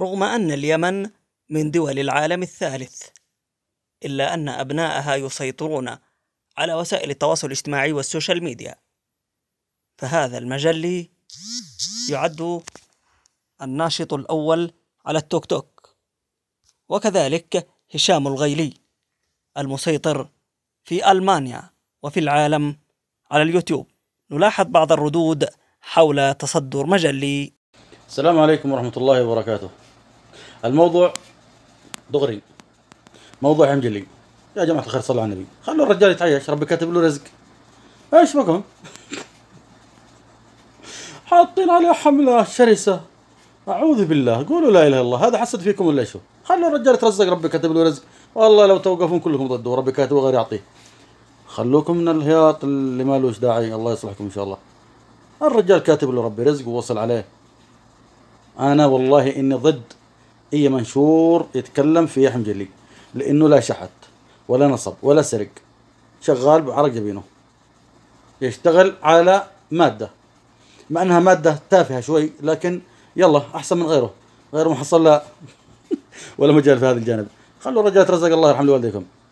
رغم أن اليمن من دول العالم الثالث إلا أن أبنائها يسيطرون على وسائل التواصل الاجتماعي والسوشيال ميديا فهذا المجلي يعد الناشط الأول على التوك توك وكذلك هشام الغيلي المسيطر في ألمانيا وفي العالم على اليوتيوب نلاحظ بعض الردود حول تصدر مجلي السلام عليكم ورحمة الله وبركاته الموضوع دغري موضوع حمجلي يا جماعة الخير صلوا على النبي خلوا الرجال يتعيش ربي كاتب له رزق ايش بكم حاطين عليه حملة شرسة أعوذ بالله قولوا لا إله إلا الله هذا حسد فيكم ولا شو خلوا الرجال يترزق ربي كاتب له رزق والله لو توقفون كلكم ضده وربي كاتبه غير يعطيه خلوكم من الهياط اللي ما داعي الله يصلحكم إن شاء الله الرجال كاتب له ربي رزق ووصل عليه أنا والله إني ضد أي منشور يتكلم في يحيى مجلي لأنه لا شحت ولا نصب ولا سرق شغال بعرق جبينه يشتغل على مادة مع أنها مادة تافهة شوي لكن يلا أحسن من غيره غيره حصل لا ولا مجال في هذا الجانب خلوا الرجال رزق الله يرحم والديكم